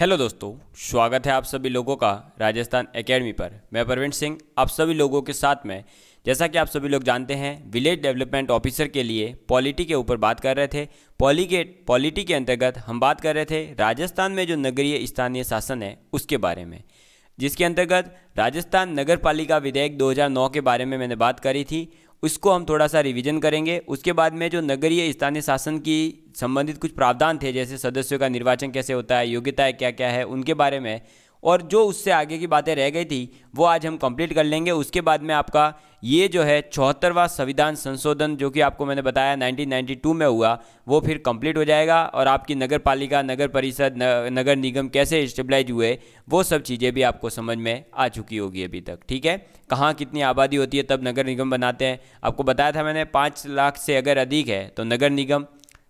hello दोस्तों स्वागत है आप सभी लोगों का राजस्थान एकेडमी पर मैं प्रवीण सिंह आप सभी लोगों के साथ में जैसा कि आप सभी लोग जानते हैं विलेज डेवलपमेंट ऑफिसर के लिए पॉलिटी के ऊपर बात कर रहे थे पॉली के पॉलिटी के अंतर्गत हम बात कर रहे थे राजस्थान में जो नगरीय स्थानीय शासन है उसके बारे में जिसके अंतर्गत राजस्थान नगर पालिका विधेयक 2009 के बारे में मैंने बात करी थी उसको हम थोड़ा सा रिवीजन करेंगे उसके बाद में जो नगरीय स्थानीय शासन की संबंधित कुछ प्रावधान थे जैसे सदस्यों का निर्वाचन कैसे होता है योग्यताएँ क्या क्या है उनके बारे में और जो उससे आगे की बातें रह गई थी वो आज हम कंप्लीट कर लेंगे उसके बाद में आपका ये जो है चौहत्तरवा संविधान संशोधन जो कि आपको मैंने बताया 1992 में हुआ वो फिर कंप्लीट हो जाएगा और आपकी नगर पालिका नगर परिषद नगर निगम कैसे स्टेबलाइज हुए वो सब चीज़ें भी आपको समझ में आ चुकी होगी अभी तक ठीक है कहाँ कितनी आबादी होती है तब नगर निगम बनाते हैं आपको बताया था मैंने पाँच लाख से अगर अधिक है तो नगर निगम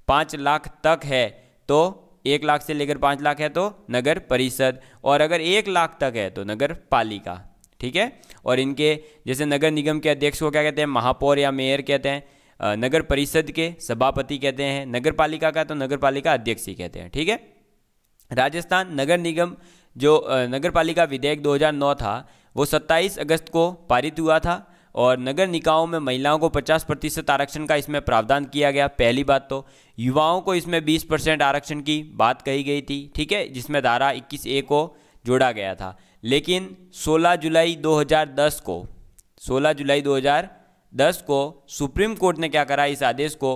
पाँच लाख तक है तो एक लाख से लेकर पाँच लाख है तो नगर परिषद और अगर एक लाख तक है तो नगर पालिका ठीक है और इनके जैसे नगर निगम के अध्यक्ष को क्या कहते हैं महापौर या मेयर कहते हैं नगर परिषद के सभापति कहते हैं नगर पालिका का तो नगर पालिका अध्यक्ष ही कहते हैं ठीक है राजस्थान नगर निगम जो नगर पालिका विधेयक 2009 था वो 27 अगस्त को पारित हुआ था और नगर निकायों में महिलाओं को 50 प्रतिशत आरक्षण का इसमें प्रावधान किया गया पहली बात तो युवाओं को इसमें 20 परसेंट आरक्षण की बात कही गई थी ठीक है जिसमें धारा इक्कीस ए को जोड़ा गया था लेकिन 16 जुलाई 2010 को 16 जुलाई 2010 को सुप्रीम कोर्ट ने क्या करा इस आदेश को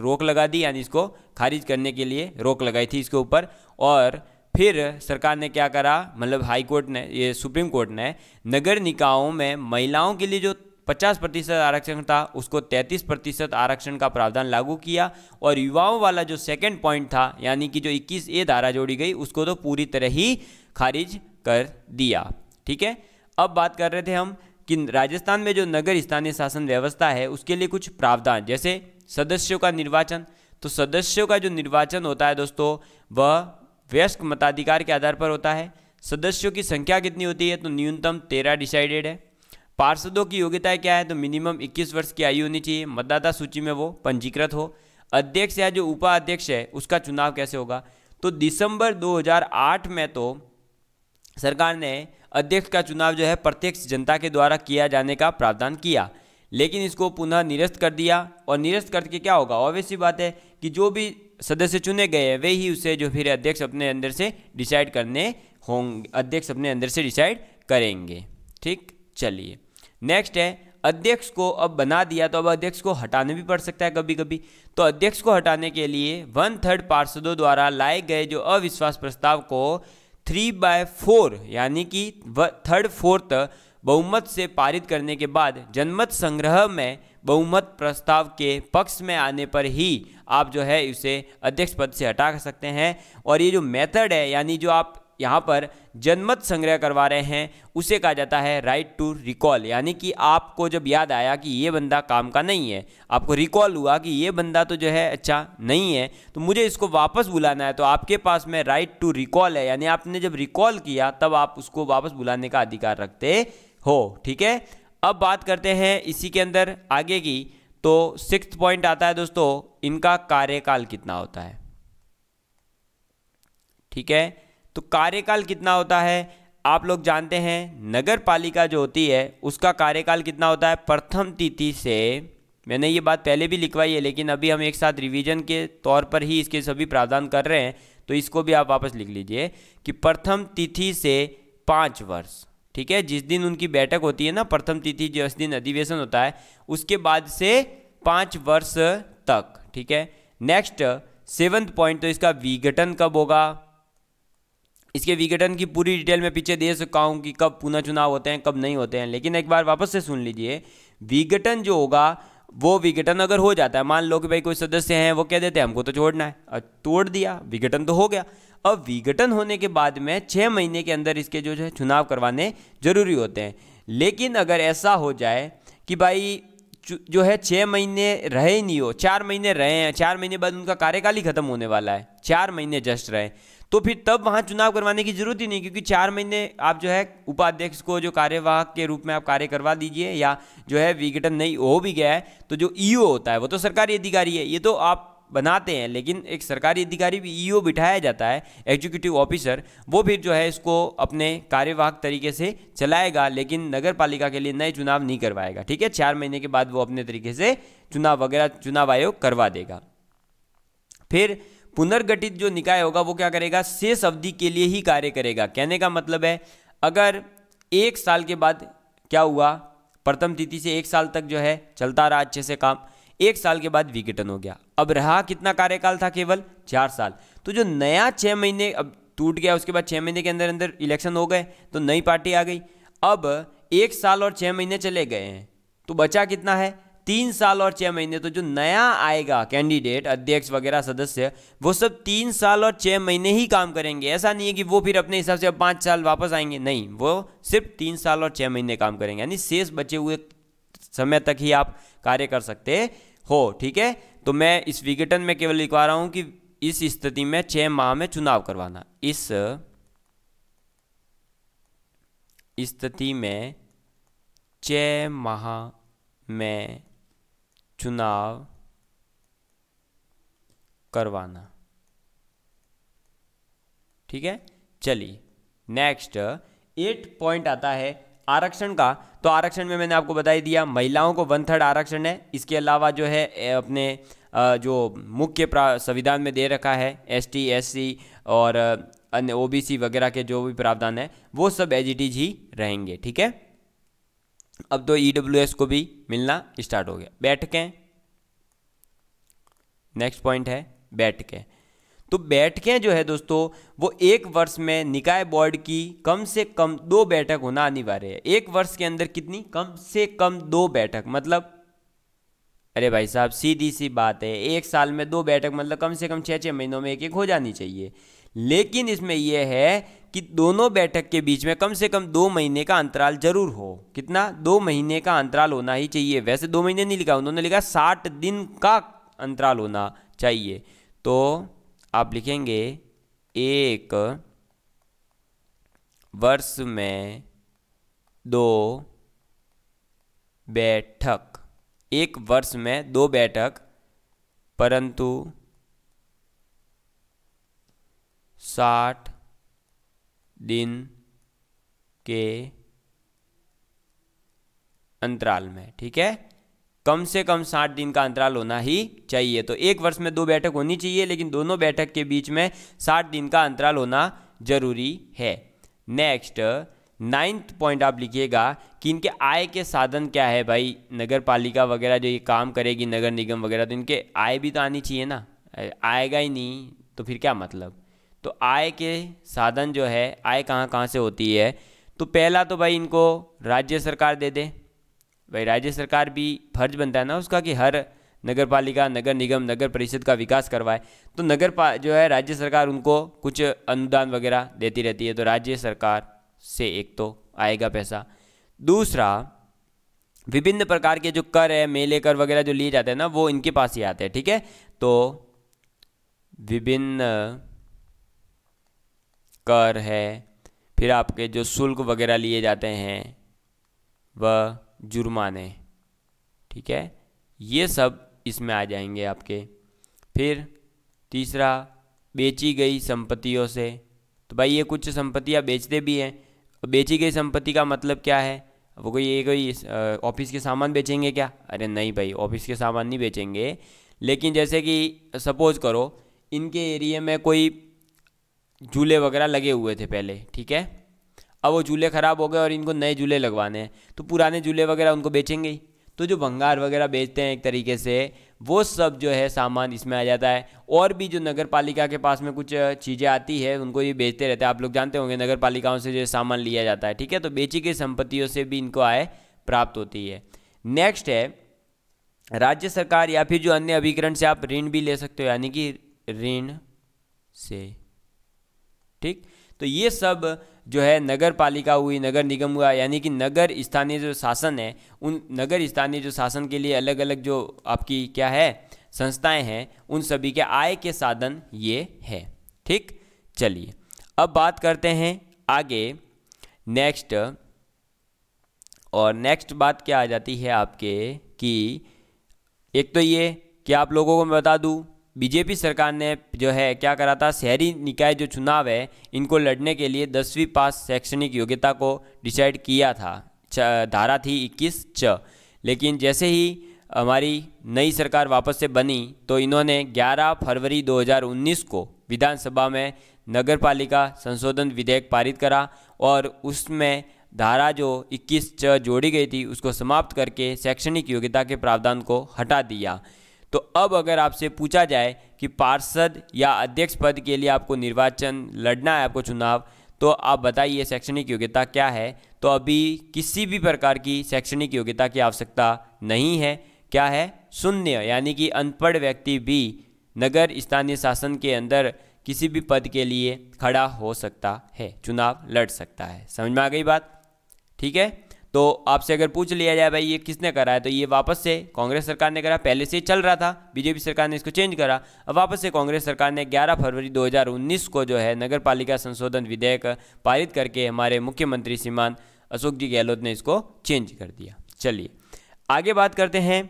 रोक लगा दी यानी इसको खारिज करने के लिए रोक लगाई थी इसके ऊपर और फिर सरकार ने क्या करा मतलब हाई कोर्ट ने ये सुप्रीम कोर्ट ने नगर निकायों में महिलाओं के लिए जो पचास प्रतिशत आरक्षण था उसको तैंतीस प्रतिशत आरक्षण का प्रावधान लागू किया और युवाओं वाला जो सेकेंड पॉइंट था यानी कि जो इक्कीस ए धारा जोड़ी गई उसको तो पूरी तरह ही खारिज कर दिया ठीक है अब बात कर रहे थे हम कि राजस्थान में जो नगर स्थानीय शासन व्यवस्था है उसके लिए कुछ प्रावधान जैसे सदस्यों का निर्वाचन तो सदस्यों का जो निर्वाचन होता है दोस्तों वह वयस्क मताधिकार के आधार पर होता है सदस्यों की संख्या कितनी होती है तो न्यूनतम तेरह डिसाइडेड है पार्षदों की योग्यता क्या है तो मिनिमम 21 वर्ष की आयु होनी चाहिए मतदाता सूची में वो पंजीकृत हो अध्यक्ष या जो उपाध्यक्ष है उसका चुनाव कैसे होगा तो दिसंबर 2008 में तो सरकार ने अध्यक्ष का चुनाव जो है प्रत्यक्ष जनता के द्वारा किया जाने का प्रावधान किया लेकिन इसको पुनः निरस्त कर दिया और निरस्त करके क्या होगा ऑब्वियसली बात है कि जो भी सदस्य चुने गए हैं वे ही उसे जो फिर अध्यक्ष अपने अंदर से डिसाइड करने होंगे अध्यक्ष अपने अंदर से डिसाइड करेंगे ठीक चलिए नेक्स्ट है अध्यक्ष को अब बना दिया तो अब अध्यक्ष को हटाने भी पड़ सकता है कभी कभी तो अध्यक्ष को हटाने के लिए वन थर्ड पार्षदों द्वारा लाए गए जो अविश्वास प्रस्ताव को थ्री बाय फोर यानी कि थर्ड फोर्थ बहुमत से पारित करने के बाद जनमत संग्रह में बहुमत प्रस्ताव के पक्ष में आने पर ही आप जो है उसे अध्यक्ष पद से हटा सकते हैं और ये जो मेथड है यानी जो आप यहाँ पर जनमत संग्रह करवा रहे हैं उसे कहा जाता है राइट टू रिकॉल यानी कि आपको जब याद आया कि ये बंदा काम का नहीं है आपको रिकॉल हुआ कि ये बंदा तो जो है अच्छा नहीं है तो मुझे इसको वापस बुलाना है तो आपके पास में राइट टू रिकॉल है यानी आपने जब रिकॉल किया तब आप उसको वापस बुलाने का अधिकार रखते हो ठीक है अब बात करते हैं इसी के अंदर आगे की तो सिक्स पॉइंट आता है दोस्तों इनका कार्यकाल कितना होता है ठीक है तो कार्यकाल कितना होता है आप लोग जानते हैं नगर पालिका जो होती है उसका कार्यकाल कितना होता है प्रथम तिथि से मैंने ये बात पहले भी लिखवाई है लेकिन अभी हम एक साथ रिवीजन के तौर पर ही इसके सभी प्रावधान कर रहे हैं तो इसको भी आप वापस लिख लीजिए कि प्रथम तिथि से पाँच वर्ष ठीक है जिस दिन उनकी बैठक होती है ना प्रथम तिथि जिस दिन अधिवेशन होता है उसके बाद से पाँच वर्ष तक ठीक है नेक्स्ट सेवन्थ पॉइंट तो इसका विघटन कब होगा इसके विघटन की पूरी डिटेल मैं पीछे दे चुका हूँ कि कब पुनः चुनाव होते हैं कब नहीं होते हैं लेकिन एक बार वापस से सुन लीजिए विघटन जो होगा वो विघटन अगर हो जाता है मान लो कि भाई कोई सदस्य हैं वो कह देते हैं हमको तो छोड़ना है और तोड़ दिया विघटन तो हो गया अब विघटन होने के बाद में छः महीने के अंदर इसके जो है चुनाव करवाने जरूरी होते हैं लेकिन अगर ऐसा हो जाए कि भाई जो है छः महीने रहे ही नहीं हो चार महीने रहे हैं चार महीने बाद उनका कार्यकाल ही खत्म होने वाला है चार महीने जस्ट रहे तो फिर तब वहाँ चुनाव करवाने की जरूरत ही नहीं क्योंकि चार महीने आप जो है उपाध्यक्ष को जो कार्यवाहक के रूप में आप कार्य करवा दीजिए या जो है विघटन नहीं हो भी गया है तो जो ईओ e होता है वो तो सरकारी अधिकारी है ये तो आप बनाते हैं लेकिन एक सरकारी अधिकारी भी ईओ e बिठाया जाता है एग्जीक्यूटिव ऑफिसर वो फिर जो है इसको अपने कार्यवाहक तरीके से चलाएगा लेकिन नगर पालिका के लिए नए चुनाव नहीं करवाएगा ठीक है चार महीने के बाद वो अपने तरीके से चुनाव वगैरह चुनाव आयोग करवा देगा फिर पुनर्गठित जो निकाय होगा वो क्या करेगा शेष अवधि के लिए ही कार्य करेगा कहने का मतलब है अगर एक साल के बाद क्या हुआ प्रथम तिथि से एक साल तक जो है चलता रहा अच्छे से काम एक साल के बाद विघटन हो गया अब रहा कितना कार्यकाल था केवल चार साल तो जो नया छः महीने अब टूट गया उसके बाद छः महीने के अंदर अंदर इलेक्शन हो गए तो नई पार्टी आ गई अब एक साल और छः महीने चले गए हैं तो बचा कितना है तीन साल और छः महीने तो जो नया आएगा कैंडिडेट अध्यक्ष वगैरह सदस्य वो सब तीन साल और छः महीने ही काम करेंगे ऐसा नहीं है कि वो फिर अपने हिसाब से पांच पाँच साल वापस आएंगे नहीं वो सिर्फ तीन साल और छः महीने काम करेंगे यानी शेष बचे हुए समय तक ही आप कार्य कर सकते हो ठीक है तो मैं इस विघटन में केवल लिखवा रहा हूँ कि इस स्थिति में छः माह में चुनाव करवाना इस स्थिति में छः माह में चुनाव करवाना ठीक है चलिए नेक्स्ट एट पॉइंट आता है आरक्षण का तो आरक्षण में मैंने आपको बताई दिया महिलाओं को वन थर्ड आरक्षण है इसके अलावा जो है अपने जो मुख्य संविधान में दे रखा है एस टी एस सी और अन्य ओ वगैरह के जो भी प्रावधान है वो सब एज ही रहेंगे ठीक है अब तो ई e को भी मिलना स्टार्ट हो गया बैठकें नेक्स्ट पॉइंट है बैठकें तो बैठकें जो है दोस्तों वो एक वर्ष में निकाय बोर्ड की कम से कम दो बैठक होना अनिवार्य है एक वर्ष के अंदर कितनी कम से कम दो बैठक मतलब अरे भाई साहब सीधी सी बात है एक साल में दो बैठक मतलब कम से कम छः छः महीनों में एक एक हो जानी चाहिए लेकिन इसमें यह है कि दोनों बैठक के बीच में कम से कम दो महीने का अंतराल जरूर हो कितना दो महीने का अंतराल होना ही चाहिए वैसे दो महीने नहीं लिखा उन्होंने लिखा साठ दिन का अंतराल होना चाहिए तो आप लिखेंगे एक वर्ष में दो बैठक एक वर्ष में दो बैठक परंतु साठ दिन के अंतराल में ठीक है कम से कम साठ दिन का अंतराल होना ही चाहिए तो एक वर्ष में दो बैठक होनी चाहिए लेकिन दोनों बैठक के बीच में साठ दिन का अंतराल होना जरूरी है नेक्स्ट नाइन्थ पॉइंट आप लिखिएगा कि इनके आय के साधन क्या है भाई नगर पालिका वगैरह जो ये काम करेगी नगर निगम वगैरह तो इनके आय भी तो आनी चाहिए ना आएगा ही नहीं तो फिर क्या मतलब तो आय के साधन जो है आय कहाँ कहाँ से होती है तो पहला तो भाई इनको राज्य सरकार दे दे भाई राज्य सरकार भी फर्ज बनता है ना उसका कि हर नगर पालिका नगर निगम नगर परिषद का विकास करवाए तो नगर पा जो है राज्य सरकार उनको कुछ अनुदान वगैरह देती रहती है तो राज्य सरकार से एक तो आएगा पैसा दूसरा विभिन्न प्रकार के जो कर है मेले कर वगैरह जो लिए जाते हैं ना वो इनके पास ही आते हैं ठीक है तो विभिन्न कर है फिर आपके जो शुल्क वगैरह लिए जाते हैं वह जुर्माने ठीक है ये सब इसमें आ जाएंगे आपके फिर तीसरा बेची गई संपत्तियों से तो भाई ये कुछ संपत्तियाँ बेचते भी हैं बेची गई संपत्ति का मतलब क्या है वो कोई ये कोई ऑफिस के सामान बेचेंगे क्या अरे नहीं भाई ऑफिस के सामान नहीं बेचेंगे लेकिन जैसे कि सपोज करो इनके एरिए में कोई झूले वगैरह लगे हुए थे पहले ठीक है अब वो झूले ख़राब हो गए और इनको नए झूले लगवाने हैं तो पुराने झूले वगैरह उनको बेचेंगे ही तो जो भंगार वगैरह बेचते हैं एक तरीके से वो सब जो है सामान इसमें आ जाता है और भी जो नगर पालिका के पास में कुछ चीज़ें आती है उनको ये बेचते रहते हैं आप लोग जानते होंगे नगर पालिकाओं से जो सामान लिया जाता है ठीक है तो बेची गई संपत्तियों से भी इनको आय प्राप्त होती है नेक्स्ट है राज्य सरकार या फिर जो अन्य अभिकरण से आप ऋण भी ले सकते हो यानी कि ऋण से ठीक तो ये सब जो है नगर पालिका हुई नगर निगम हुआ यानी कि नगर स्थानीय जो शासन है उन नगर स्थानीय जो शासन के लिए अलग अलग जो आपकी क्या है संस्थाएं हैं उन सभी के आय के साधन ये है ठीक चलिए अब बात करते हैं आगे नेक्स्ट और नेक्स्ट बात क्या आ जाती है आपके कि एक तो ये कि आप लोगों को मैं बता दूँ बीजेपी सरकार ने जो है क्या करा था शहरी निकाय जो चुनाव है इनको लड़ने के लिए दसवीं पास शैक्षणिक योग्यता को डिसाइड किया था धारा थी इक्कीस च लेकिन जैसे ही हमारी नई सरकार वापस से बनी तो इन्होंने 11 फरवरी 2019 को विधानसभा में नगर पालिका संशोधन विधेयक पारित करा और उसमें धारा जो 21 च जोड़ी गई थी उसको समाप्त करके शैक्षणिक योग्यता के प्रावधान को हटा दिया तो अब अगर आपसे पूछा जाए कि पार्षद या अध्यक्ष पद के लिए आपको निर्वाचन लड़ना है आपको चुनाव तो आप बताइए शैक्षणिक योग्यता क्या है तो अभी किसी भी प्रकार की शैक्षणिक योग्यता की आवश्यकता नहीं है क्या है शून्य यानी कि अनपढ़ व्यक्ति भी नगर स्थानीय शासन के अंदर किसी भी पद के लिए खड़ा हो सकता है चुनाव लड़ सकता है समझ में आ गई बात ठीक है तो आपसे अगर पूछ लिया जाए भाई ये किसने करा है तो ये वापस से कांग्रेस सरकार ने करा पहले से चल रहा था बीजेपी सरकार ने इसको चेंज करा अब वापस से कांग्रेस सरकार ने 11 फरवरी 2019 को जो है नगर पालिका संशोधन विधेयक पारित करके हमारे मुख्यमंत्री श्रीमान अशोक जी गहलोत ने इसको चेंज कर दिया चलिए आगे बात करते हैं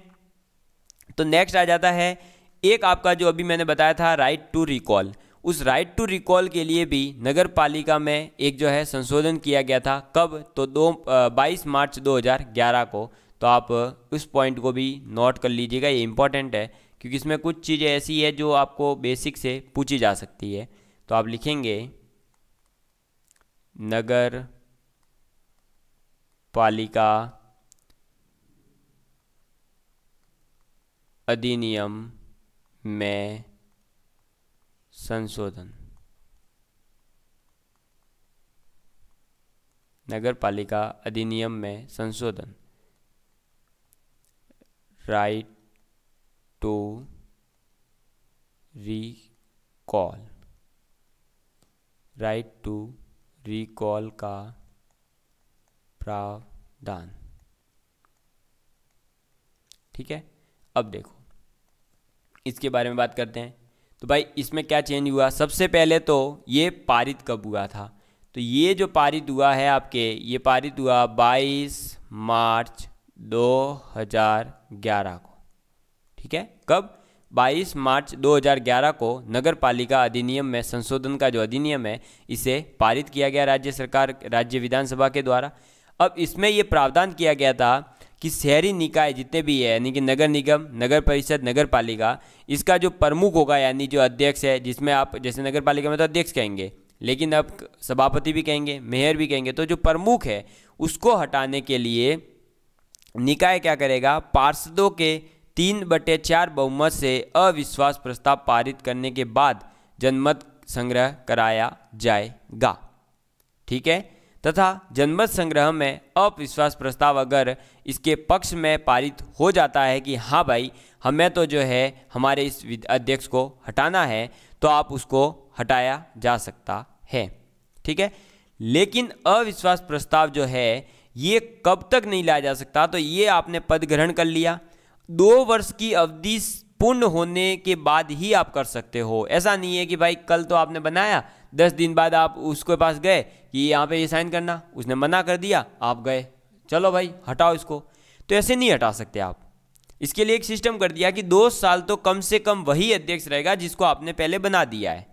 तो नेक्स्ट आ जाता है एक आपका जो अभी मैंने बताया था राइट टू रिकॉल उस राइट टू रिकॉल के लिए भी नगर पालिका में एक जो है संशोधन किया गया था कब तो दो बाईस मार्च 2011 को तो आप उस पॉइंट को भी नोट कर लीजिएगा ये इंपॉर्टेंट है क्योंकि इसमें कुछ चीज़ें ऐसी है जो आपको बेसिक से पूछी जा सकती है तो आप लिखेंगे नगर पालिका अधिनियम में संशोधन नगर पालिका अधिनियम में संशोधन right to recall right to recall का प्रावधान ठीक है अब देखो इसके बारे में बात करते हैं तो भाई इसमें क्या चेंज हुआ सबसे पहले तो ये पारित कब हुआ था तो ये जो पारित हुआ है आपके ये पारित हुआ 22 मार्च 2011 को ठीक है कब 22 मार्च 2011 को नगर पालिका अधिनियम में संशोधन का जो अधिनियम है इसे पारित किया गया राज्य सरकार राज्य विधानसभा के द्वारा अब इसमें ये प्रावधान किया गया था कि शहरी निकाय जितने भी है यानी कि नगर निगम नगर परिषद नगर पालिका इसका जो प्रमुख होगा यानी जो अध्यक्ष है जिसमें आप जैसे नगर पालिका में तो अध्यक्ष कहेंगे लेकिन अब सभापति भी कहेंगे मेयर भी कहेंगे तो जो प्रमुख है उसको हटाने के लिए निकाय क्या करेगा पार्षदों के तीन बटे चार बहुमत से अविश्वास प्रस्ताव पारित करने के बाद जनमत संग्रह कराया जाएगा ठीक है तथा जनमत संग्रह में अविश्वास प्रस्ताव अगर इसके पक्ष में पारित हो जाता है कि हाँ भाई हमें तो जो है हमारे इस अध्यक्ष को हटाना है तो आप उसको हटाया जा सकता है ठीक है लेकिन अविश्वास प्रस्ताव जो है ये कब तक नहीं लाया जा सकता तो ये आपने पद ग्रहण कर लिया दो वर्ष की अवधि पूर्ण होने के बाद ही आप कर सकते हो ऐसा नहीं है कि भाई कल तो आपने बनाया दस दिन बाद आप उसके पास गए कि यहाँ पे ये साइन करना उसने मना कर दिया आप गए चलो भाई हटाओ इसको तो ऐसे नहीं हटा सकते आप इसके लिए एक सिस्टम कर दिया कि दो साल तो कम से कम वही अध्यक्ष रहेगा जिसको आपने पहले बना दिया है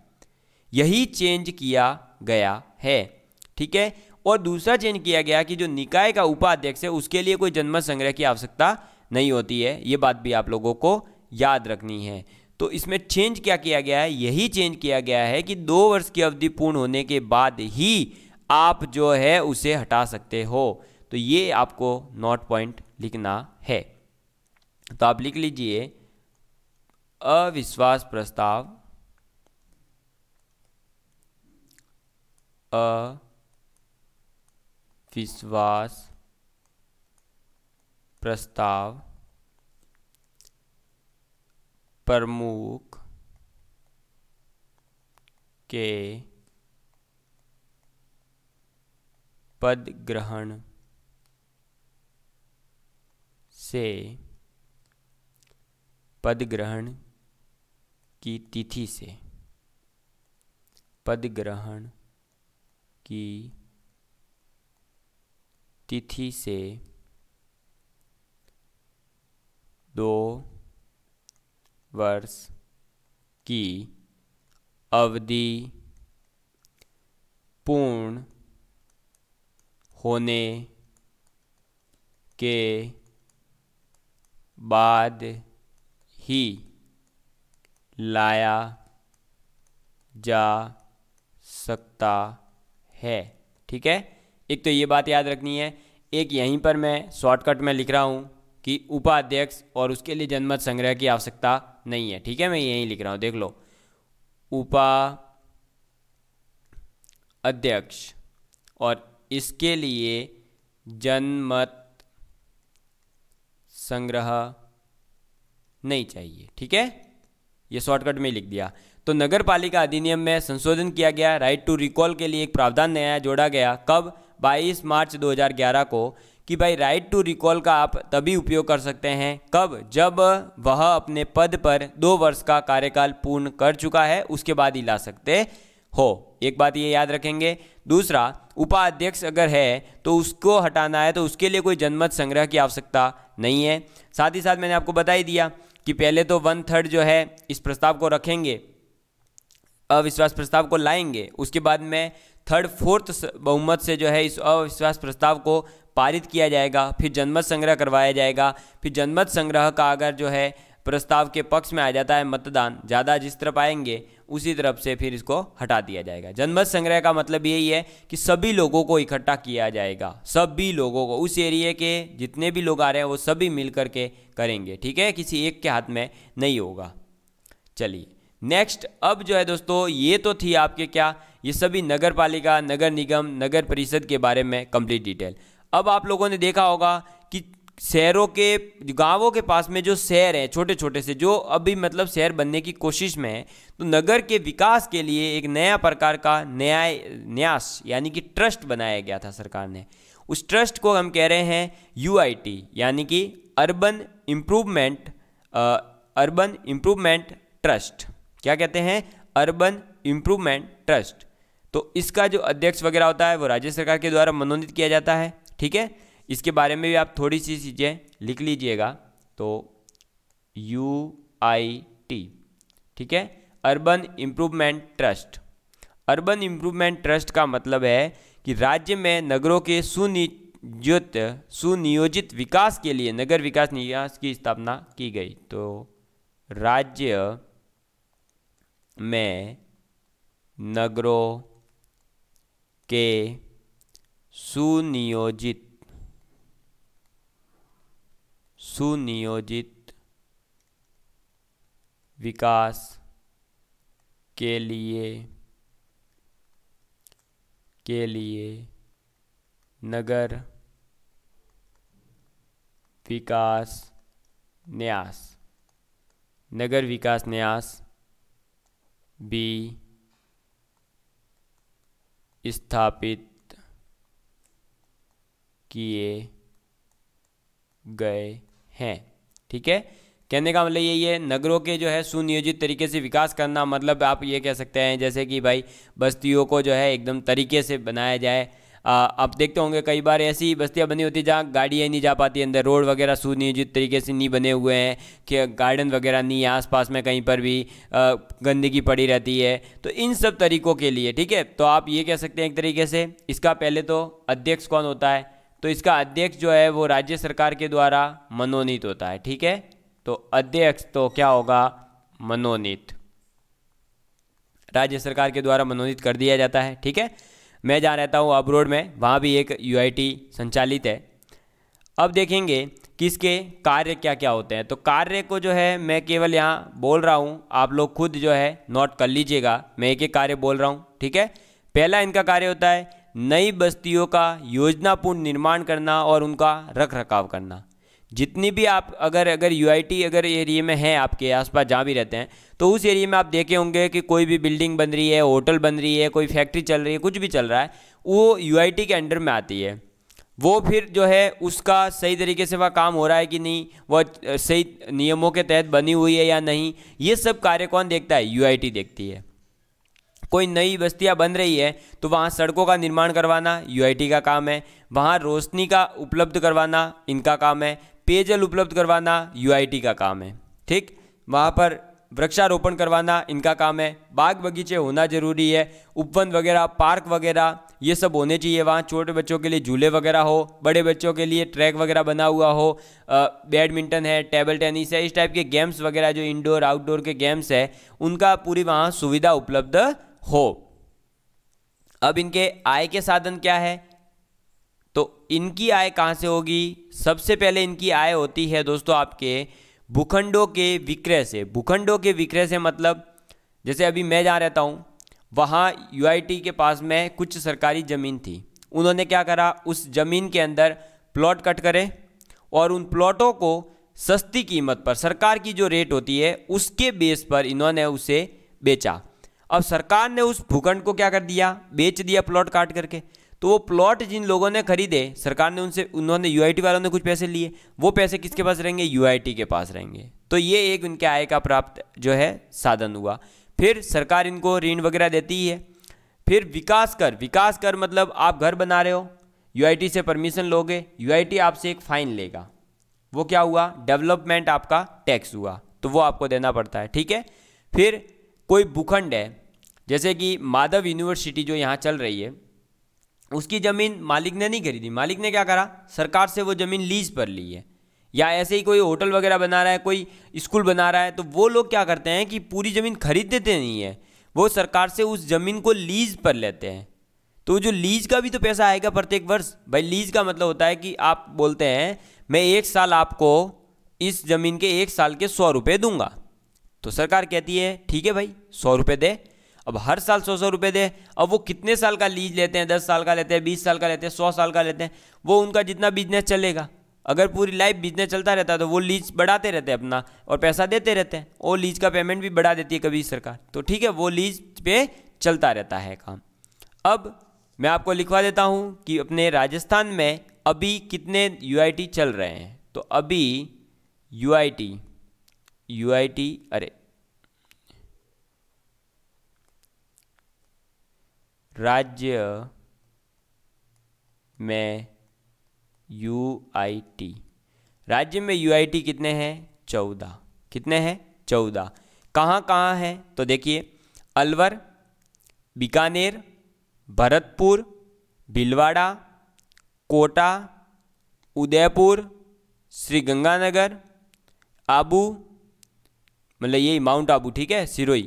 यही चेंज किया गया है ठीक है और दूसरा चेंज किया गया कि जो निकाय का उपाध्यक्ष है उसके लिए कोई जन्म संग्रह की आवश्यकता नहीं होती है ये बात भी आप लोगों को याद रखनी है तो इसमें चेंज क्या किया गया है यही चेंज किया गया है कि दो वर्ष की अवधि पूर्ण होने के बाद ही आप जो है उसे हटा सकते हो तो ये आपको नॉट पॉइंट लिखना है तो आप लिख लीजिए अविश्वास प्रस्ताव अविश्वास प्रस्ताव प्रमुख के पद ग्रहण से पद ग्रहण की तिथि से पद ग्रहण की तिथि से दो वर्ष की अवधि पूर्ण होने के बाद ही लाया जा सकता है ठीक है एक तो ये बात याद रखनी है एक यहीं पर मैं शॉर्टकट में लिख रहा हूँ कि उपाध्यक्ष और उसके लिए जनमत संग्रह की आवश्यकता नहीं है ठीक है मैं यही लिख रहा हूं देख लो उपा अध्यक्ष और इसके लिए जनमत संग्रह नहीं चाहिए ठीक है ये शॉर्टकट में लिख दिया तो नगर पालिका अधिनियम में संशोधन किया गया राइट टू रिकॉल के लिए एक प्रावधान नया जोड़ा गया कब 22 मार्च 2011 को कि भाई राइट टू रिकॉल का आप तभी उपयोग कर सकते हैं कब जब वह अपने पद पर दो वर्ष का कार्यकाल पूर्ण कर चुका है उसके बाद ही ला सकते हो एक बात ये याद रखेंगे दूसरा उपाध्यक्ष अगर है तो उसको हटाना है तो उसके लिए कोई जनमत संग्रह की आवश्यकता नहीं है साथ ही साथ मैंने आपको बता ही दिया कि पहले तो वन थर्ड जो है इस प्रस्ताव को रखेंगे अविश्वास प्रस्ताव को लाएंगे उसके बाद में थर्ड फोर्थ बहुमत से जो है इस अविश्वास प्रस्ताव को पारित किया जाएगा फिर जनमत संग्रह करवाया जाएगा फिर जनमत संग्रह का अगर जो है प्रस्ताव के पक्ष में आ जाता है मतदान ज़्यादा जिस तरफ आएंगे उसी तरफ से फिर इसको हटा दिया जाएगा जनमत संग्रह का मतलब यही है कि सभी लोगों को इकट्ठा किया जाएगा सभी लोगों को उस एरिए के जितने भी लोग आ रहे हैं वो सभी मिल के करेंगे ठीक है किसी एक के हाथ में नहीं होगा चलिए नेक्स्ट अब जो है दोस्तों ये तो थी आपके क्या ये सभी नगर पालिका नगर निगम नगर परिषद के बारे में कंप्लीट डिटेल अब आप लोगों ने देखा होगा कि शहरों के गांवों के पास में जो शहर हैं छोटे छोटे से जो अभी मतलब शहर बनने की कोशिश में है तो नगर के विकास के लिए एक नया प्रकार का न्याय न्यास यानी कि ट्रस्ट बनाया गया था सरकार ने उस ट्रस्ट को हम कह रहे हैं यू यानी कि urban improvement urban improvement trust क्या कहते हैं अर्बन इम्प्रूवमेंट ट्रस्ट तो इसका जो अध्यक्ष वगैरह होता है वो राज्य सरकार के द्वारा मनोनीत किया जाता है ठीक है इसके बारे में भी आप थोड़ी सी चीज़ें लिख लीजिएगा तो यू आई टी ठीक है urban improvement trust urban improvement trust का मतलब है कि राज्य में नगरों के सुनियोजित सुनियोजित विकास के लिए नगर विकास निकास की स्थापना की गई तो राज्य में नगरों के सुनियोजित सुनियोजित विकास के लिए के लिए नगर विकास न्यास नगर विकास न्यास भी स्थापित किए गए हैं ठीक है कहने का मतलब यही है नगरों के जो है सुनियोजित तरीके से विकास करना मतलब आप ये कह सकते हैं जैसे कि भाई बस्तियों को जो है एकदम तरीके से बनाया जाए आप देखते होंगे कई बार ऐसी बस्तियाँ बनी होती हैं जहाँ गाड़ियाँ नहीं जा पाती अंदर रोड वगैरह सुनियोजित तरीके से नहीं बने हुए हैं कि गार्डन वगैरह नहीं है आसपास में कहीं पर भी गंदगी पड़ी रहती है तो इन सब तरीकों के लिए ठीक है तो आप ये कह सकते हैं एक तरीके से इसका पहले तो अध्यक्ष कौन होता है तो इसका अध्यक्ष जो है वो राज्य सरकार के द्वारा मनोनीत होता है ठीक है तो अध्यक्ष तो क्या होगा मनोनीत राज्य सरकार के द्वारा मनोनीत कर दिया जाता है ठीक है मैं जहाँ रहता हूँ अब्रोड में वहाँ भी एक यू संचालित है अब देखेंगे किसके कार्य क्या क्या होते हैं तो कार्य को जो है मैं केवल यहाँ बोल रहा हूँ आप लोग खुद जो है नोट कर लीजिएगा मैं एक एक कार्य बोल रहा हूँ ठीक है पहला इनका कार्य होता है नई बस्तियों का योजनापूर्ण निर्माण करना और उनका रख रखाव करना जितनी भी आप अगर अगर यू अगर एरिए में हैं आपके आसपास जहाँ भी रहते हैं तो उस एरिए में आप देखे होंगे कि कोई भी बिल्डिंग बन रही है होटल बन रही है कोई फैक्ट्री चल रही है कुछ भी चल रहा है वो यू के अंडर में आती है वो फिर जो है उसका सही तरीके से वह काम हो रहा है कि नहीं वह सही नियमों के तहत बनी हुई है या नहीं ये सब कार्य कौन देखता है यू देखती है कोई नई बस्तियाँ बन रही है तो वहाँ सड़कों का निर्माण करवाना यूआईटी का काम है वहाँ रोशनी का उपलब्ध करवाना इनका काम है पेयजल उपलब्ध करवाना यूआईटी का काम है ठीक वहाँ पर वृक्षारोपण करवाना इनका काम है बाग बगीचे होना जरूरी है उपवन वगैरह पार्क वगैरह ये सब होने चाहिए वहाँ छोटे बच्चों के लिए झूले वगैरह हो बड़े बच्चों के लिए ट्रैक वगैरह बना हुआ हो बैडमिंटन है टेबल टेनिस है इस टाइप के गेम्स वगैरह जो इंडोर आउटडोर के गेम्स है उनका पूरी वहाँ सुविधा उपलब्ध हो अब इनके आय के साधन क्या है तो इनकी आय कहाँ से होगी सबसे पहले इनकी आय होती है दोस्तों आपके भूखंडों के विक्रय से भूखंडों के विक्रय से मतलब जैसे अभी मैं जा रहता हूँ वहाँ यू के पास में कुछ सरकारी ज़मीन थी उन्होंने क्या करा उस ज़मीन के अंदर प्लॉट कट करे और उन प्लॉटों को सस्ती कीमत पर सरकार की जो रेट होती है उसके बेस पर इन्होंने उसे बेचा अब सरकार ने उस भूखंड को क्या कर दिया बेच दिया प्लॉट काट करके तो वो प्लॉट जिन लोगों ने खरीदे सरकार ने उनसे उन्होंने यू वालों ने कुछ पैसे लिए वो पैसे किसके पास रहेंगे यू के पास रहेंगे तो ये एक उनके आय का प्राप्त जो है साधन हुआ फिर सरकार इनको ऋण वगैरह देती ही है फिर विकास कर विकास कर मतलब आप घर बना रहे हो यू से परमिशन लोगे यू आपसे एक फ़ाइन लेगा वो क्या हुआ डेवलपमेंट आपका टैक्स हुआ तो वो आपको देना पड़ता है ठीक है फिर कोई भूखंड है जैसे कि माधव यूनिवर्सिटी जो यहाँ चल रही है उसकी ज़मीन मालिक ने नहीं खरीदी मालिक ने क्या करा सरकार से वो ज़मीन लीज पर ली है या ऐसे ही कोई होटल वगैरह बना रहा है कोई स्कूल बना रहा है तो वो लोग क्या करते हैं कि पूरी ज़मीन खरीद देते नहीं है वो सरकार से उस ज़मीन को लीज पर लेते हैं तो जो लीज का भी तो पैसा आएगा प्रत्येक वर्ष भाई लीज का मतलब होता है कि आप बोलते हैं मैं एक साल आपको इस ज़मीन के एक साल के सौ रुपये दूंगा तो सरकार कहती है ठीक है भाई सौ रुपये दे अब हर साल सौ सौ रुपये दे अब वो कितने साल का लीज लेते हैं दस साल का लेते हैं बीस साल का लेते हैं सौ साल का लेते हैं वो उनका जितना बिजनेस चलेगा अगर पूरी लाइफ बिजनेस चलता रहता है तो वो लीज बढ़ाते रहते हैं अपना और पैसा देते रहते हैं और लीज का पेमेंट भी बढ़ा देती है कभी सरकार तो ठीक है वो लीज पे चलता रहता है काम अब मैं आपको लिखवा देता हूँ कि अपने राजस्थान में अभी कितने यू चल रहे हैं तो अभी U I T U I T अरे राज्य में यू आई टी राज्य में यू आई टी कितने हैं चौदह कितने हैं चौदह कहाँ कहाँ हैं तो देखिए अलवर बीकानेर भरतपुर भीलवाड़ा कोटा उदयपुर श्री गंगानगर आबू मतलब यही माउंट आबू ठीक है सिरोई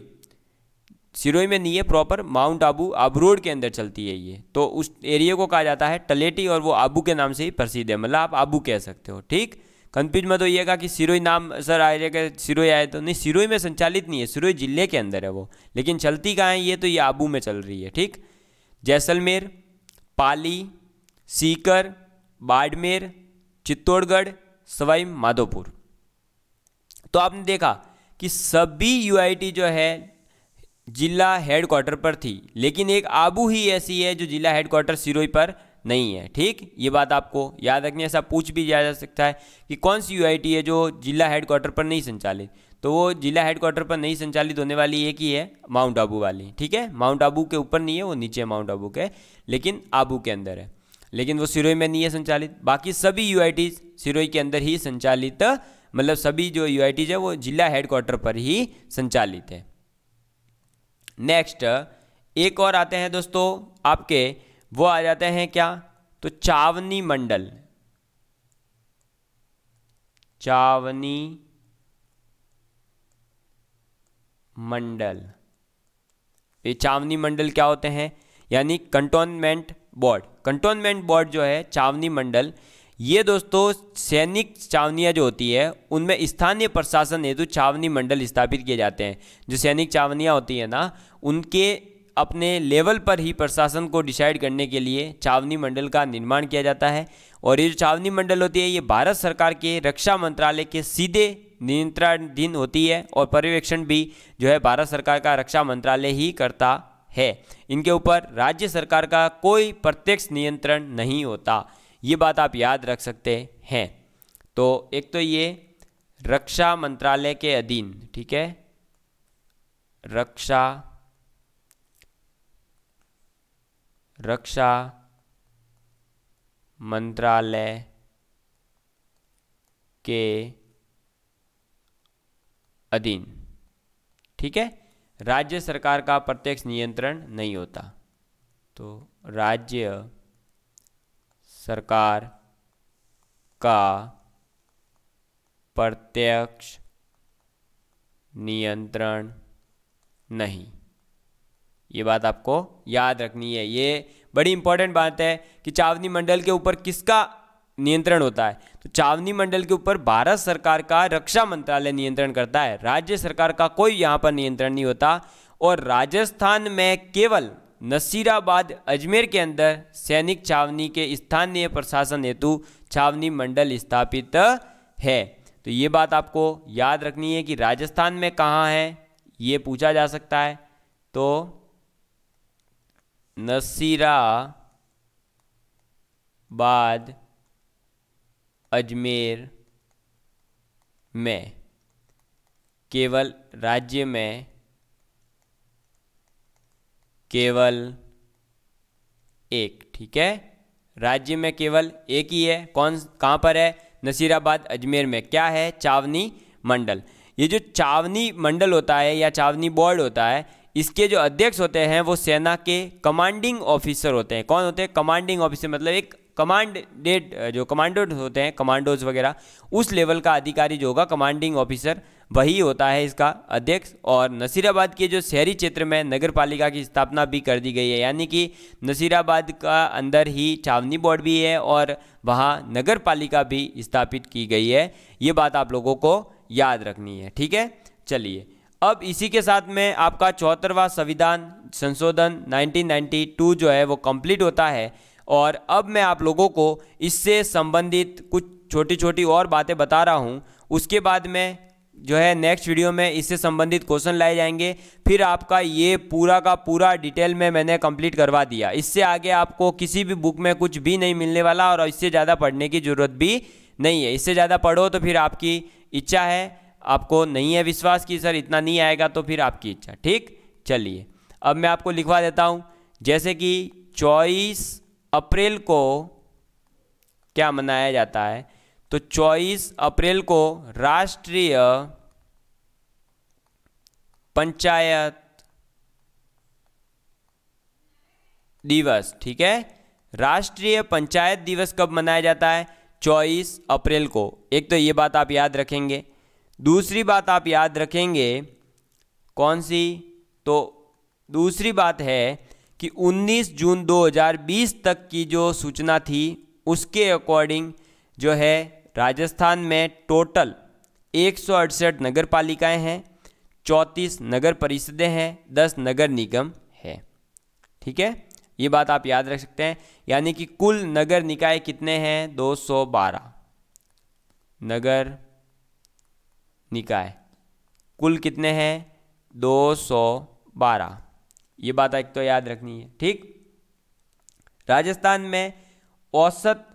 सिरोई में नहीं है proper mount Abu Abu road के अंदर चलती है ये तो उस एरिया को कहा जाता है टलेटी और वो आबू के नाम से ही प्रसिद्ध है मतलब आप आबू कह सकते हो ठीक कन्फ्यूज मत होइएगा कि सिरोई नाम सर आ जाएगा सिरोई आए तो नहीं सिरोई में संचालित नहीं है सिरोई जिले के अंदर है वो लेकिन चलती कहाँ है ये तो ये आबू में चल रही है ठीक जैसलमेर पाली सीकर बाड़मेर चित्तौड़गढ़ सवाई माधोपुर तो आपने देखा कि सभी यूआईटी जो है जिला हेडक्वार्टर पर थी लेकिन एक आबू ही ऐसी है जो जिला हेडक्वार्टर सिरोई पर नहीं है ठीक ये बात आपको याद रखनी ऐसा पूछ भी जाया जा सकता है कि कौन सी यू है जो जिला हेडक्वार्टर पर नहीं संचालित तो वो जिला हेडक्वार्टर पर नहीं संचालित होने वाली एक ही है माउंट आबू वाली ठीक है माउंट आबू के ऊपर नहीं है वो नीचे माउंट आबू के लेकिन आबू के अंदर है लेकिन वो सिरोई में नहीं है संचालित बाकी सभी यू सिरोई के अंदर ही संचालित मतलब सभी जो यू है वो जिला हेडक्वार्टर पर ही संचालित है नेक्स्ट एक और आते हैं दोस्तों आपके वो आ जाते हैं क्या तो चावनी मंडल चावनी मंडल ये चावनी मंडल क्या होते हैं यानी कंटोनमेंट बोर्ड कंटोनमेंट बोर्ड जो है चावनी मंडल ये दोस्तों सैनिक छावनियाँ जो होती है उनमें स्थानीय प्रशासन हेतु छावनी मंडल स्थापित किए जाते हैं जो सैनिक छावनियाँ होती हैं ना उनके अपने लेवल पर ही प्रशासन को डिसाइड करने के लिए छावनी मंडल का निर्माण किया जाता है और ये जो छावनी मंडल होती है ये भारत सरकार के रक्षा मंत्रालय के सीधे नियंत्रणाधीन होती है और पर्यवेक्षण भी जो है भारत सरकार का रक्षा मंत्रालय ही करता है इनके ऊपर राज्य सरकार का कोई प्रत्यक्ष नियंत्रण नहीं होता ये बात आप याद रख सकते हैं तो एक तो ये रक्षा मंत्रालय के अधीन ठीक है रक्षा रक्षा मंत्रालय के अधीन ठीक है राज्य सरकार का प्रत्यक्ष नियंत्रण नहीं होता तो राज्य सरकार का प्रत्यक्ष नियंत्रण नहीं ये बात आपको याद रखनी है ये बड़ी इंपॉर्टेंट बात है कि चावनी मंडल के ऊपर किसका नियंत्रण होता है तो चावनी मंडल के ऊपर भारत सरकार का रक्षा मंत्रालय नियंत्रण करता है राज्य सरकार का कोई यहां पर नियंत्रण नहीं होता और राजस्थान में केवल नसीराबाद अजमेर के अंदर सैनिक छावनी के स्थानीय प्रशासन हेतु छावनी मंडल स्थापित है तो ये बात आपको याद रखनी है कि राजस्थान में कहाँ है ये पूछा जा सकता है तो नसीराबाद अजमेर में केवल राज्य में केवल एक ठीक है राज्य में केवल एक ही है कौन कहाँ पर है नसीराबाद अजमेर में क्या है चावनी मंडल ये जो चावनी मंडल होता है या चावनी बोर्ड होता है इसके जो अध्यक्ष होते हैं वो सेना के कमांडिंग ऑफिसर होते हैं कौन होते हैं कमांडिंग ऑफिसर मतलब एक कमांड डेड जो कमांडो होते हैं कमांडोज वगैरह उस लेवल का अधिकारी जो होगा कमांडिंग ऑफिसर वही होता है इसका अध्यक्ष और नसीराबाद के जो शहरी क्षेत्र में नगर पालिका की स्थापना भी कर दी गई है यानी कि नसीराबाद का अंदर ही छावनी बोर्ड भी है और वहाँ नगर पालिका भी स्थापित की गई है ये बात आप लोगों को याद रखनी है ठीक है चलिए अब इसी के साथ में आपका चौहत्तरवा संविधान संशोधन 1992 जो है वो कंप्लीट होता है और अब मैं आप लोगों को इससे संबंधित कुछ छोटी छोटी और बातें बता रहा हूँ उसके बाद में जो है नेक्स्ट वीडियो में इससे संबंधित क्वेश्चन लाए जाएंगे फिर आपका ये पूरा का पूरा डिटेल में मैंने कंप्लीट करवा दिया इससे आगे आपको किसी भी बुक में कुछ भी नहीं मिलने वाला और इससे ज़्यादा पढ़ने की ज़रूरत भी नहीं है इससे ज़्यादा पढ़ो तो फिर आपकी इच्छा है आपको नहीं है विश्वास कि सर इतना नहीं आएगा तो फिर आपकी इच्छा ठीक चलिए अब मैं आपको लिखवा देता हूँ जैसे कि चौबीस अप्रैल को क्या मनाया जाता है तो 24 अप्रैल को राष्ट्रीय पंचायत दिवस ठीक है राष्ट्रीय पंचायत दिवस कब मनाया जाता है 24 अप्रैल को एक तो ये बात आप याद रखेंगे दूसरी बात आप याद रखेंगे कौन सी तो दूसरी बात है कि 19 जून 2020 तक की जो सूचना थी उसके अकॉर्डिंग जो है राजस्थान में टोटल एक नगर पालिकाएँ हैं चौंतीस नगर परिषदें हैं दस नगर निगम है ठीक है ये बात आप याद रख सकते हैं यानी कि कुल नगर निकाय कितने हैं 212 नगर निकाय कुल कितने हैं 212 ये बात एक तो याद रखनी है ठीक राजस्थान में औसत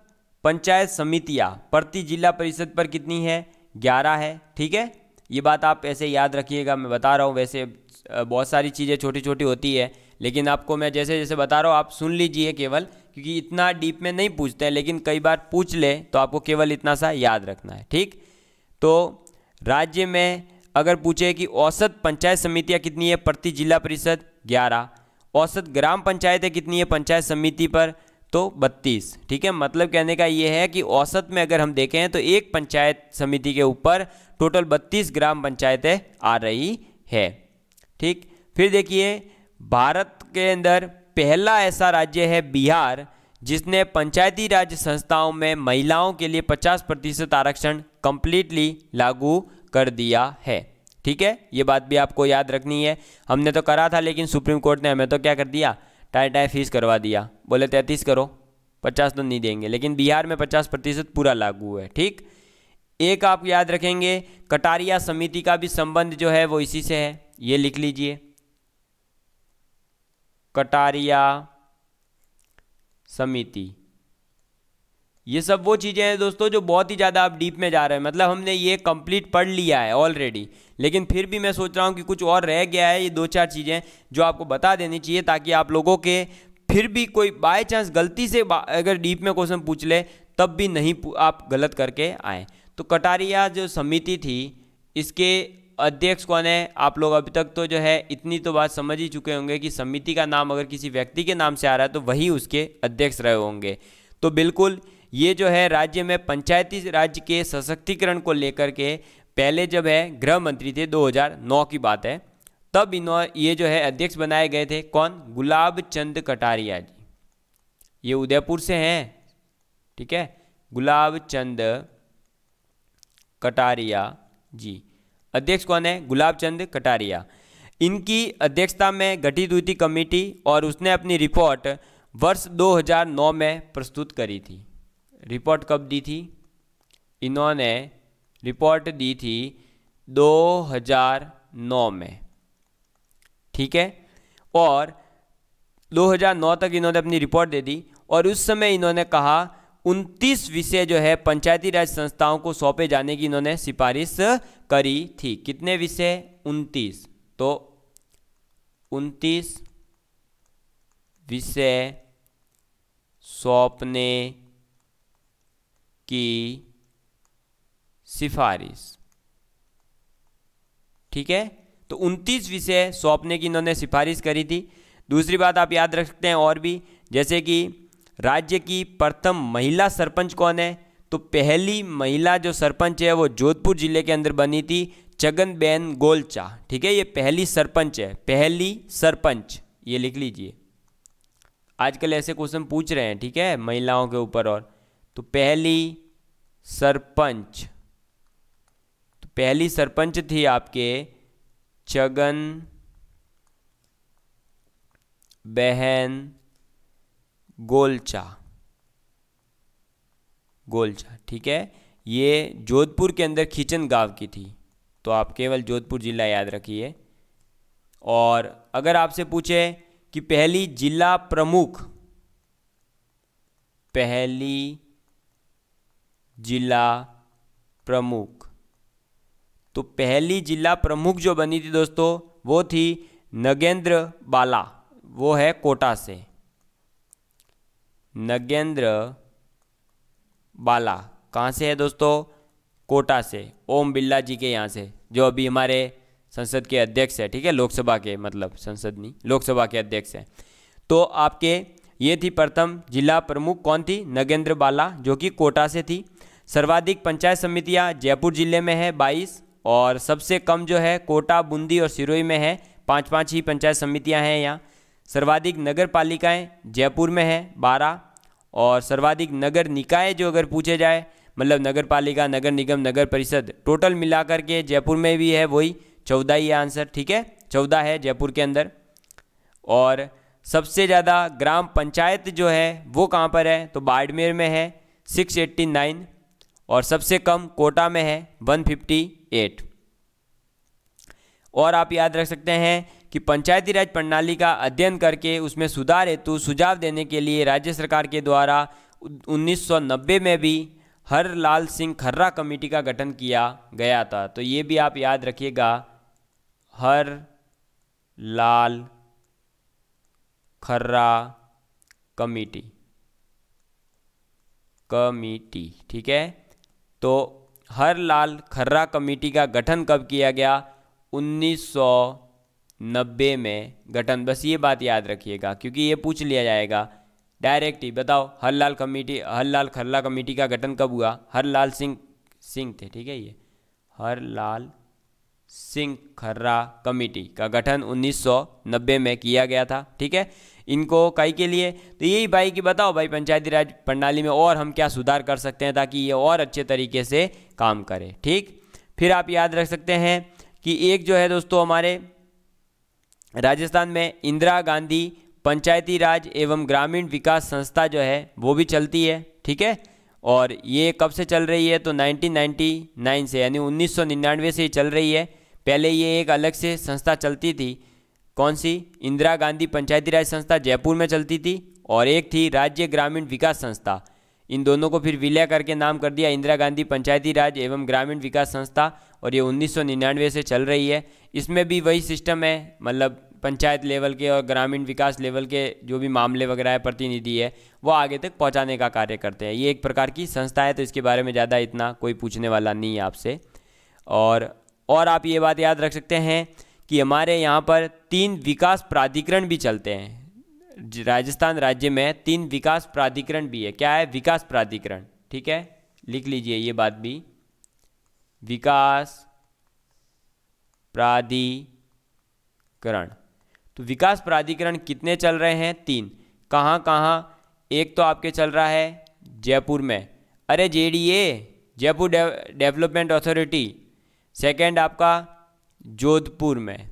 पंचायत समितियाँ प्रति जिला परिषद पर कितनी है ग्यारह है ठीक है ये बात आप ऐसे याद रखिएगा मैं बता रहा हूँ वैसे बहुत सारी चीज़ें छोटी छोटी होती है लेकिन आपको मैं जैसे जैसे बता रहा हूँ आप सुन लीजिए केवल क्योंकि इतना डीप में नहीं पूछते हैं लेकिन कई बार पूछ ले तो आपको केवल इतना सा याद रखना है ठीक तो राज्य में अगर पूछे कि औसत पंचायत समितियाँ कितनी है प्रति जिला परिषद ग्यारह औसत ग्राम पंचायतें कितनी है पंचायत समिति पर तो बत्तीस ठीक है मतलब कहने का ये है कि औसत में अगर हम देखें तो एक पंचायत समिति के ऊपर टोटल बत्तीस ग्राम पंचायतें आ रही है ठीक फिर देखिए भारत के अंदर पहला ऐसा राज्य है बिहार जिसने पंचायती राज संस्थाओं में महिलाओं के लिए 50 प्रतिशत आरक्षण कंप्लीटली लागू कर दिया है ठीक है ये बात भी आपको याद रखनी है हमने तो करा था लेकिन सुप्रीम कोर्ट ने हमें तो क्या कर दिया टाई टाई फीस करवा दिया बोले तैंतीस करो पचास तो नहीं देंगे लेकिन बिहार में पचास प्रतिशत पूरा लागू है ठीक एक आप याद रखेंगे कटारिया समिति का भी संबंध जो है वो इसी से है ये लिख लीजिए कटारिया समिति ये सब वो चीज़ें हैं दोस्तों जो बहुत ही ज़्यादा आप डीप में जा रहे हैं मतलब हमने ये कंप्लीट पढ़ लिया है ऑलरेडी लेकिन फिर भी मैं सोच रहा हूँ कि कुछ और रह गया है ये दो चार चीज़ें जो आपको बता देनी चाहिए ताकि आप लोगों के फिर भी कोई बाय चांस गलती से अगर डीप में क्वेश्चन पूछ ले तब भी नहीं आप गलत करके आए तो कटारिया जो समिति थी इसके अध्यक्ष कौन है आप लोग अभी तक तो जो है इतनी तो बात समझ ही चुके होंगे कि समिति का नाम अगर किसी व्यक्ति के नाम से आ रहा है तो वही उसके अध्यक्ष रहे होंगे तो बिल्कुल ये जो है राज्य में पंचायती राज्य के सशक्तिकरण को लेकर के पहले जब है गृह मंत्री थे 2009 की बात है तब इन्हों ये जो है अध्यक्ष बनाए गए थे कौन गुलाब चंद कटारिया जी ये उदयपुर से हैं ठीक है गुलाब चंद कटारिया जी अध्यक्ष कौन है गुलाब चंद कटारिया इनकी अध्यक्षता में गठित हुई थी कमेटी और उसने अपनी रिपोर्ट वर्ष 2009 में प्रस्तुत करी थी रिपोर्ट कब दी थी इन्होंने रिपोर्ट दी थी 2009 में ठीक है और 2009 तक इन्होंने अपनी रिपोर्ट दे दी और उस समय इन्होंने कहा उनतीस विषय जो है पंचायती राज संस्थाओं को सौंपे जाने की इन्होंने सिफारिश करी थी कितने विषय उनतीस तो उनतीस विषय सौंपने की सिफारिश ठीक है तो 29 विषय सौंपने की इन्होंने सिफारिश करी थी दूसरी बात आप याद रख सकते हैं और भी जैसे कि राज्य की प्रथम महिला सरपंच कौन है तो पहली महिला जो सरपंच है वो जोधपुर जिले के अंदर बनी थी चगन बेन गोलचा ठीक है ये पहली सरपंच है पहली सरपंच ये लिख लीजिए आजकल ऐसे क्वेश्चन पूछ रहे हैं ठीक है महिलाओं के ऊपर और तो पहली सरपंच तो पहली सरपंच थी आपके चगन बहन गोलचा गोलचा ठीक है ये जोधपुर के अंदर खींचन गांव की थी तो आप केवल जोधपुर जिला याद रखिए और अगर आपसे पूछे कि पहली जिला प्रमुख पहली जिला प्रमुख तो पहली जिला प्रमुख जो बनी थी दोस्तों वो थी नगेंद्र बाला वो है कोटा से नगेंद्र बाला कहाँ से है दोस्तों कोटा से ओम बिरला जी के यहाँ से जो अभी हमारे संसद के अध्यक्ष है ठीक है लोकसभा के मतलब संसद नहीं लोकसभा के अध्यक्ष हैं तो आपके ये थी प्रथम जिला प्रमुख कौन थी नगेंद्र बाला जो कि कोटा से थी सर्वाधिक पंचायत समितियाँ जयपुर जिले में है बाईस और सबसे कम जो है कोटा बूंदी और सिरोई में है पाँच पाँच ही पंचायत समितियाँ हैं यहाँ सर्वाधिक नगर पालिकाएँ जयपुर में है बारह और सर्वाधिक नगर निकाय जो अगर पूछे जाए मतलब नगर पालिका नगर निगम नगर परिषद टोटल मिलाकर के जयपुर में भी है वही चौदह ही आंसर ठीक है चौदह है जयपुर के अंदर और सबसे ज़्यादा ग्राम पंचायत जो है वो कहाँ पर है तो बाड़मेर में है सिक्स एट्टी नाइन और सबसे कम कोटा में है 158 और आप याद रख सकते हैं कि पंचायती राज प्रणाली का अध्ययन करके उसमें सुधार हेतु सुझाव देने के लिए राज्य सरकार के द्वारा 1990 में भी हर लाल सिंह खर्रा कमेटी का गठन किया गया था तो ये भी आप याद रखिएगा हर लाल खर्रा कमेटी कमेटी ठीक है तो हर लाल खर्रा कमेटी का गठन कब किया गया 1990 में गठन बस ये बात याद रखिएगा क्योंकि ये पूछ लिया जाएगा डायरेक्ट ही बताओ हर लाल कमेटी हर लाल खर्रा कमेटी का गठन कब हुआ हर लाल सिंह सिंह थे ठीक है ये हर लाल सिंह खर्रा कमेटी का गठन 1990 में किया गया था ठीक है इनको कई के लिए तो यही भाई कि बताओ भाई पंचायती राज प्रणाली में और हम क्या सुधार कर सकते हैं ताकि ये और अच्छे तरीके से काम करे ठीक फिर आप याद रख सकते हैं कि एक जो है दोस्तों हमारे राजस्थान में इंदिरा गांधी पंचायती राज एवं ग्रामीण विकास संस्था जो है वो भी चलती है ठीक है और ये कब से चल रही है तो 1999 से यानी 1999 से चल रही है पहले ये एक अलग से संस्था चलती थी कौन सी इंदिरा गांधी पंचायती राज संस्था जयपुर में चलती थी और एक थी राज्य ग्रामीण विकास संस्था इन दोनों को फिर विलय करके नाम कर दिया इंदिरा गांधी पंचायती राज एवं ग्रामीण विकास संस्था और ये 1999 से चल रही है इसमें भी वही सिस्टम है मतलब पंचायत लेवल के और ग्रामीण विकास लेवल के जो भी मामले वगैरह है प्रतिनिधि है वो आगे तक पहुंचाने का कार्य करते हैं ये एक प्रकार की संस्था है तो इसके बारे में ज़्यादा इतना कोई पूछने वाला नहीं है आपसे और और आप ये बात याद रख सकते हैं कि हमारे यहाँ पर तीन विकास प्राधिकरण भी चलते हैं राजस्थान राज्य में तीन विकास प्राधिकरण भी है क्या है विकास प्राधिकरण ठीक है लिख लीजिए ये बात भी विकास प्राधिकरण तो विकास प्राधिकरण कितने चल रहे हैं तीन कहाँ कहाँ एक तो आपके चल रहा है जयपुर में अरे JDA Jaipur development authority second आपका जोधपुर में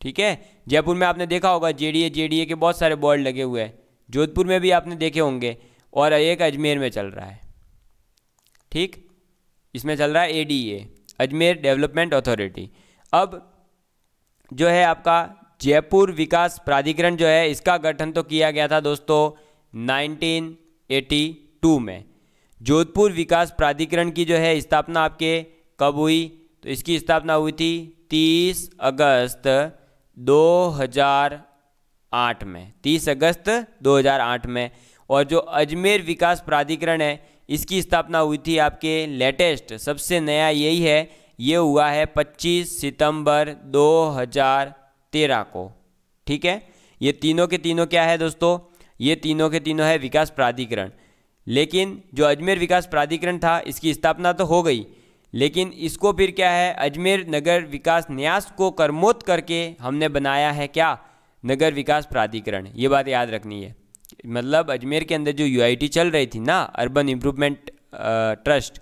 ठीक है जयपुर में आपने देखा होगा जेडीए जेडीए के बहुत सारे बोर्ड लगे हुए हैं जोधपुर में भी आपने देखे होंगे और एक अजमेर में चल रहा है ठीक इसमें चल रहा है एडीए अजमेर डेवलपमेंट अथॉरिटी अब जो है आपका जयपुर विकास प्राधिकरण जो है इसका गठन तो किया गया था दोस्तों नाइनटीन में जोधपुर विकास प्राधिकरण की जो है स्थापना आपके कब हुई तो इसकी स्थापना हुई थी 30 अगस्त 2008 में 30 अगस्त 2008 में और जो अजमेर विकास प्राधिकरण है इसकी स्थापना हुई थी आपके लेटेस्ट सबसे नया यही है ये हुआ है 25 सितंबर 2013 को ठीक है ये तीनों के तीनों क्या है दोस्तों ये तीनों के तीनों है विकास प्राधिकरण लेकिन जो अजमेर विकास प्राधिकरण था इसकी स्थापना तो हो गई लेकिन इसको फिर क्या है अजमेर नगर विकास न्यास को करमोत करके हमने बनाया है क्या नगर विकास प्राधिकरण ये बात याद रखनी है मतलब अजमेर के अंदर जो यूआईटी चल रही थी ना अर्बन इम्प्रूवमेंट ट्रस्ट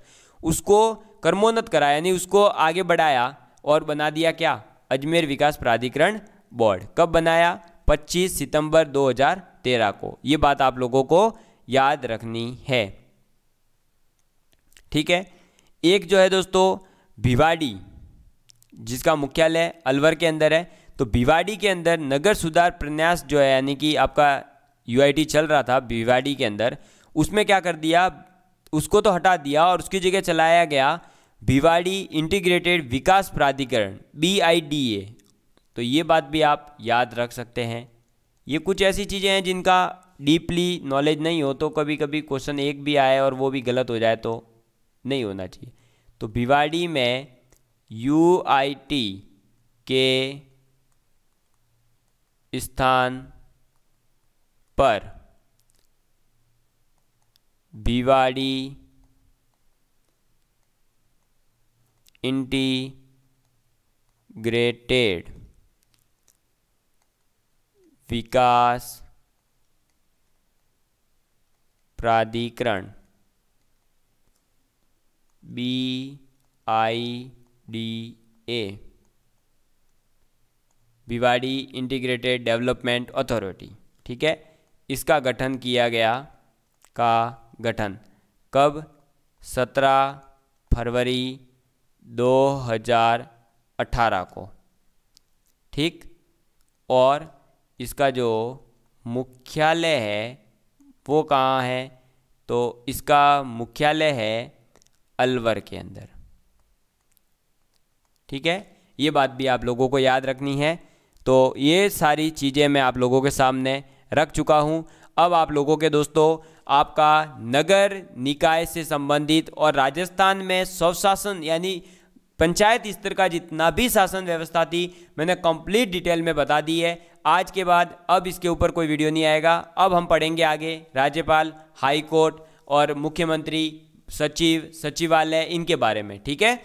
उसको कर्मोन्नत कराया यानी उसको आगे बढ़ाया और बना दिया क्या अजमेर विकास प्राधिकरण बोर्ड कब बनाया 25 सितंबर 2013 को ये बात आप लोगों को याद रखनी है ठीक है एक जो है दोस्तों भिवाड़ी जिसका मुख्यालय अलवर के अंदर है तो भिवाड़ी के अंदर नगर सुधार प्रन्यास जो है यानी कि आपका यूआईटी चल रहा था भिवाड़ी के अंदर उसमें क्या कर दिया उसको तो हटा दिया और उसकी जगह चलाया गया भिवाड़ी इंटीग्रेटेड विकास प्राधिकरण बी तो ये बात भी आप याद रख सकते हैं ये कुछ ऐसी चीज़ें हैं जिनका डीपली नॉलेज नहीं हो तो कभी कभी क्वेश्चन एक भी आए और वो भी गलत हो जाए तो नहीं होना चाहिए तो भिवाड़ी में यू आई टी के स्थान पर भिवाड़ी इंटीग्रेटेड विकास प्राधिकरण B I D A Bhiwadi integrated development authority ठीक है इसका गठन किया गया का गठन कब 17 फरवरी 2018 को ठीक और इसका जो मुख्यालय है वो कहाँ है तो इसका मुख्यालय है अलवर के अंदर ठीक है ये बात भी आप लोगों को याद रखनी है तो ये सारी चीज़ें मैं आप लोगों के सामने रख चुका हूँ अब आप लोगों के दोस्तों आपका नगर निकाय से संबंधित और राजस्थान में स्वशासन यानी पंचायत स्तर का जितना भी शासन व्यवस्था थी मैंने कंप्लीट डिटेल में बता दी है आज के बाद अब इसके ऊपर कोई वीडियो नहीं आएगा अब हम पढ़ेंगे आगे राज्यपाल हाईकोर्ट और मुख्यमंत्री सचिव सचिवालय इनके बारे में ठीक है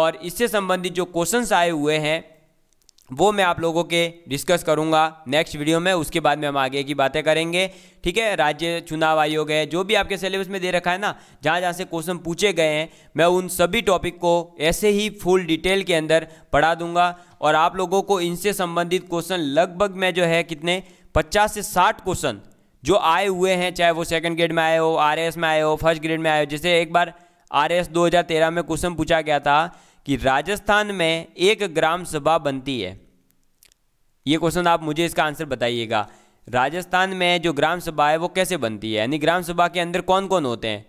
और इससे संबंधित जो क्वेश्चंस आए हुए हैं वो मैं आप लोगों के डिस्कस करूंगा नेक्स्ट वीडियो में उसके बाद में हम आगे की बातें करेंगे ठीक है राज्य चुनाव आयोग है जो भी आपके सिलेबस में दे रखा है ना जहाँ जहाँ से क्वेश्चन पूछे गए हैं मैं उन सभी टॉपिक को ऐसे ही फुल डिटेल के अंदर पढ़ा दूंगा और आप लोगों को इनसे संबंधित क्वेश्चन लगभग मैं जो है कितने पचास से साठ क्वेश्चन जो आए हुए हैं चाहे वो सेकंड ग्रेड में आए हो आरएएस में आए हो फर्स्ट ग्रेड में आए हो जैसे एक बार आरएएस 2013 में क्वेश्चन पूछा गया था कि राजस्थान में एक ग्राम सभा बनती है ये क्वेश्चन आप मुझे इसका आंसर बताइएगा राजस्थान में जो ग्राम सभा है वो कैसे बनती है यानी ग्राम सभा के अंदर कौन कौन होते हैं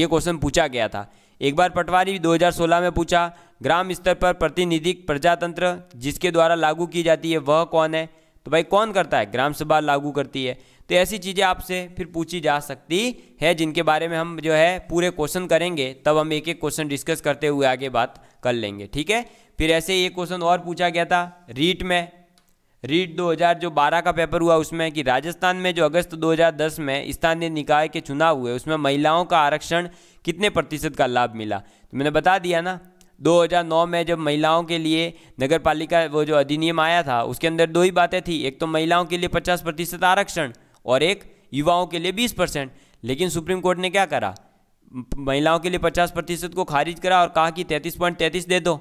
ये क्वेश्चन पूछा गया था एक बार पटवारी 2016 में पूछा ग्राम स्तर पर प्रतिनिधि प्रजातंत्र जिसके द्वारा लागू की जाती है वह कौन है तो भाई कौन करता है ग्राम सभा लागू करती है तो ऐसी चीज़ें आपसे फिर पूछी जा सकती है जिनके बारे में हम जो है पूरे क्वेश्चन करेंगे तब हम एक एक क्वेश्चन डिस्कस करते हुए आगे बात कर लेंगे ठीक है फिर ऐसे ही एक क्वेश्चन और पूछा गया था रीट में रीट जो बारह का पेपर हुआ उसमें कि राजस्थान में जो अगस्त 2010 में स्थानीय निकाय के चुनाव हुए उसमें महिलाओं का आरक्षण कितने प्रतिशत का लाभ मिला तो मैंने बता दिया ना 2009 में जब महिलाओं के लिए नगर पालिका वो जो अधिनियम आया था उसके अंदर दो ही बातें थी एक तो महिलाओं के लिए 50 प्रतिशत आरक्षण और एक युवाओं के लिए बीस परसेंट लेकिन सुप्रीम कोर्ट ने क्या करा महिलाओं के लिए पचास प्रतिशत को खारिज करा और कहा कि तैंतीस पॉइंट तैंतीस दे दो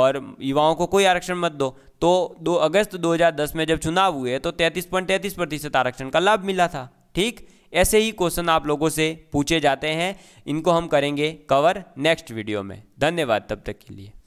और युवाओं को कोई आरक्षण मत दो तो 2 अगस्त 2010 में जब चुनाव हुए तो तैंतीस पॉइंट तैंतीस प्रतिशत आरक्षण का लाभ मिला था ठीक ऐसे ही क्वेश्चन आप लोगों से पूछे जाते हैं इनको हम करेंगे कवर नेक्स्ट वीडियो में धन्यवाद तब तक के लिए